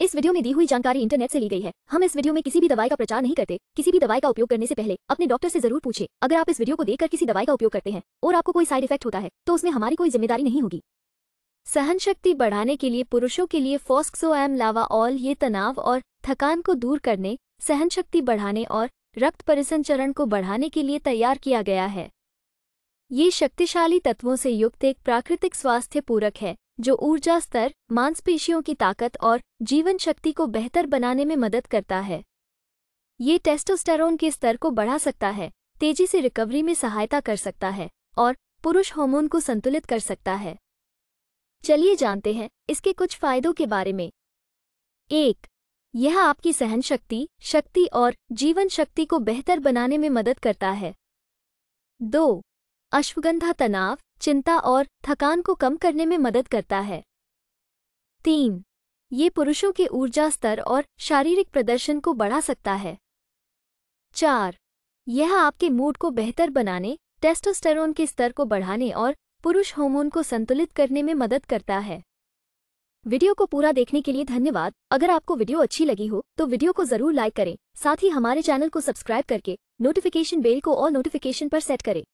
इस वीडियो में दी हुई जानकारी इंटरनेट से ली गई है हम इस वीडियो में किसी भी दवाई का प्रचार नहीं करते किसी भी दवाई का उपयोग करने से पहले अपने डॉक्टर से जरूर पूछे अगर आप इस वीडियो को देखकर किसी दवाई का उपयोग करते हैं और आपको कोई साइड इफेक्ट होता है तो उसमें हमारी कोई जिम्मेदारी नहीं होगी सहन शक्ति बढ़ाने के लिए पुरुषों के लिए एम लावा ऑल ये तनाव और थकान को दूर करने सहन शक्ति बढ़ाने और रक्त परिसंचरण को बढ़ाने के लिए तैयार किया गया है ये शक्तिशाली तत्वों से युक्त एक प्राकृतिक स्वास्थ्य पूरक है जो ऊर्जा स्तर मांसपेशियों की ताकत और जीवन शक्ति को बेहतर बनाने में मदद करता है ये टेस्टोस्टेरोन के स्तर को बढ़ा सकता है तेजी से रिकवरी में सहायता कर सकता है और पुरुष हार्मोन को संतुलित कर सकता है चलिए जानते हैं इसके कुछ फायदों के बारे में एक यह आपकी सहन शक्ति शक्ति और जीवन शक्ति को बेहतर बनाने में मदद करता है दो अश्वगंधा तनाव चिंता और थकान को कम करने में मदद करता है तीन ये पुरुषों के ऊर्जा स्तर और शारीरिक प्रदर्शन को बढ़ा सकता है चार यह आपके मूड को बेहतर बनाने टेस्टोस्टेरोन के स्तर को बढ़ाने और पुरुष हार्मोन को संतुलित करने में मदद करता है वीडियो को पूरा देखने के लिए धन्यवाद अगर आपको वीडियो अच्छी लगी हो तो वीडियो को जरूर लाइक करें साथ ही हमारे चैनल को सब्सक्राइब करके नोटिफिकेशन बेल को और नोटिफिकेशन पर सेट करें